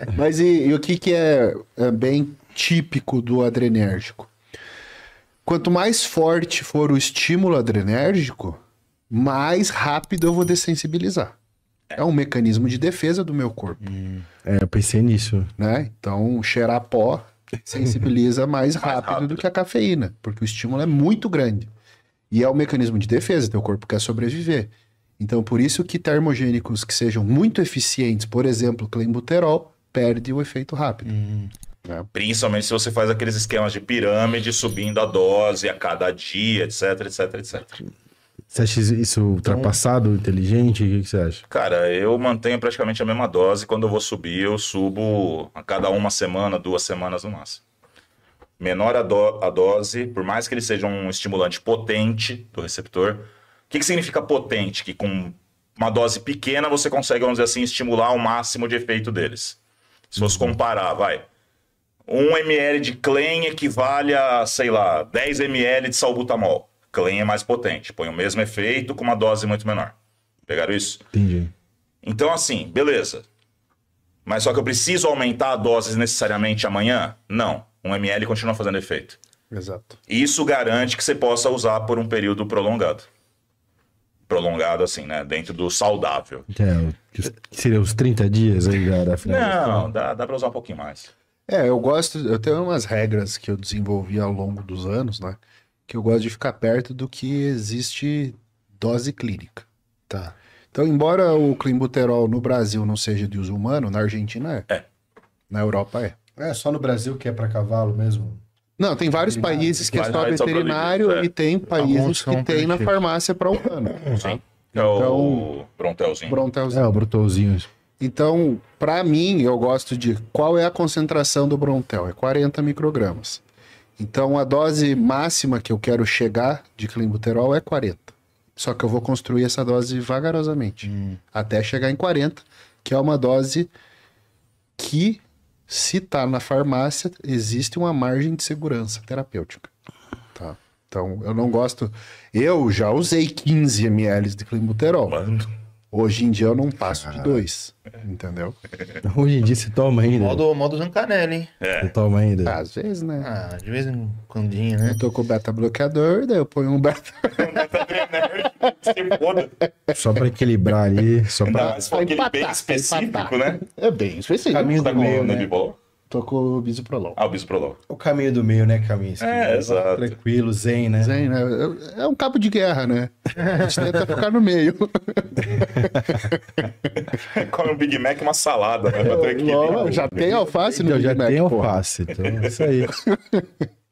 Mas e, e, o que, que é, é bem típico do adrenérgico? Quanto mais forte for o estímulo adrenérgico, mais rápido eu vou dessensibilizar. É um mecanismo de defesa do meu corpo. Hum, é, eu pensei nisso. Né? Então, cheirar pó sensibiliza mais rápido, rápido do que a cafeína, porque o estímulo é muito grande. E é um mecanismo de defesa, teu corpo quer sobreviver. Então, por isso que termogênicos que sejam muito eficientes, por exemplo, clenbuterol, perde o efeito rápido. Uhum. É. Principalmente se você faz aqueles esquemas de pirâmide, subindo a dose a cada dia, etc, etc, etc. Você acha isso ultrapassado, então, inteligente? O que você acha? Cara, eu mantenho praticamente a mesma dose. Quando eu vou subir, eu subo a cada uma semana, duas semanas no máximo. Menor a, do a dose, por mais que ele seja um estimulante potente do receptor. O que, que significa potente? Que com uma dose pequena você consegue, vamos dizer assim, estimular o máximo de efeito deles. Se fosse uhum. comparar, vai. 1 ml de Clen equivale a, sei lá, 10 ml de salbutamol. Clen é mais potente, põe o mesmo efeito com uma dose muito menor. Pegaram isso? Entendi. Então, assim, beleza. Mas só que eu preciso aumentar a dose necessariamente amanhã? Não. 1 ml continua fazendo efeito. Exato. Isso garante que você possa usar por um período prolongado prolongado assim, né? Dentro do saudável. É, seria os 30 dias aí da, da Não, dá, dá pra usar um pouquinho mais. É, eu gosto, eu tenho umas regras que eu desenvolvi ao longo dos anos, né? Que eu gosto de ficar perto do que existe dose clínica, tá? Então, embora o Climbuterol no Brasil não seja de uso humano, na Argentina é. É. Na Europa é. É, só no Brasil que é para cavalo mesmo. Não, tem vários países que é só veterinário é. e tem é. países que tem na farmácia para humano. Sim. Então, é o então, Brontelzinho. Brontelzinho. É, o Brontelzinho. Então, para mim, eu gosto de qual é a concentração do Brontel? É 40 microgramas. Então, a dose máxima que eu quero chegar de Climbuterol é 40. Só que eu vou construir essa dose vagarosamente, hum. até chegar em 40, que é uma dose que se está na farmácia, existe uma margem de segurança terapêutica. Tá? Então, eu não gosto. Eu já usei 15 ml de clenbuterol. Mano. Hoje em dia eu não passo de ah. dois, entendeu? Hoje em dia você toma ainda. Modo, modo Zancanelli, hein? É. Você toma ainda. Às vezes, né? Ah, de vez em quando, né? Eu tô com o beta bloqueador, daí eu ponho um beta. só pra equilibrar ali, só pra. Não, mas foi aquele bem específico, né? É bem específico. Caminho do tá meio, né? De tocou o bisoprolol. Ah, o bisoprolol. O caminho do meio, né, Caminho? É, exato. Tranquilo, zen, né? Zen, né? É um cabo de guerra, né? A gente tenta tocar no meio. Come um Big Mac uma salada, né? Pra já tem alface no Big já Mac, tem alface, então é isso aí.